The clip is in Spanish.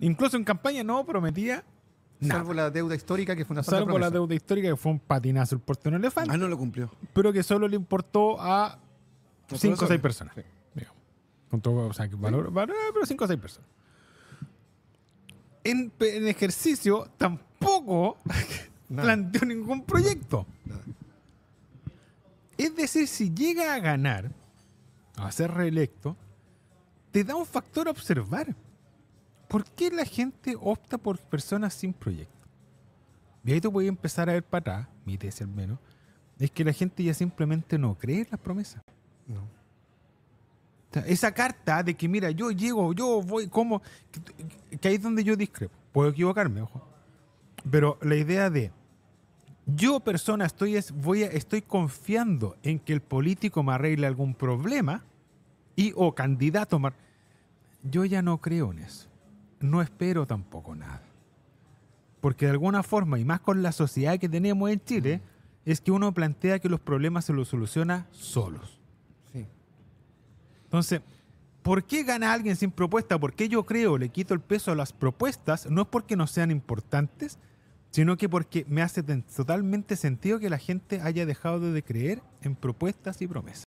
Incluso en campaña no prometía Salvo la deuda histórica que fue una Salvo la deuda histórica que fue un patinazo el de un elefante. Ah, no lo cumplió. Pero que solo le importó a cinco o 6 personas. Con todo, o sea, que valor, pero 5 o 6 personas. En, ejercicio tampoco planteó ningún proyecto. Es decir, si llega a ganar, a ser reelecto, te da un factor a observar. ¿por qué la gente opta por personas sin proyecto? Y ahí voy a empezar a ver para atrás, mi tesis al menos, es que la gente ya simplemente no cree en las promesas. esa carta de que, mira, yo llego, yo voy, como, que, ahí es donde yo discrepo. Puedo equivocarme, ojo. Pero la idea de, yo persona estoy, voy estoy confiando en que el político me arregle algún problema y o candidato, yo ya no creo en eso no espero tampoco nada. Porque de alguna forma, y más con la sociedad que tenemos en Chile, mm. es que uno plantea que los problemas se los soluciona solos. Sí. Entonces, ¿por qué gana alguien sin propuesta? ¿Por qué yo creo le quito el peso a las propuestas? No es porque no sean importantes, sino que porque me hace totalmente sentido que la gente haya dejado de creer en propuestas y promesas.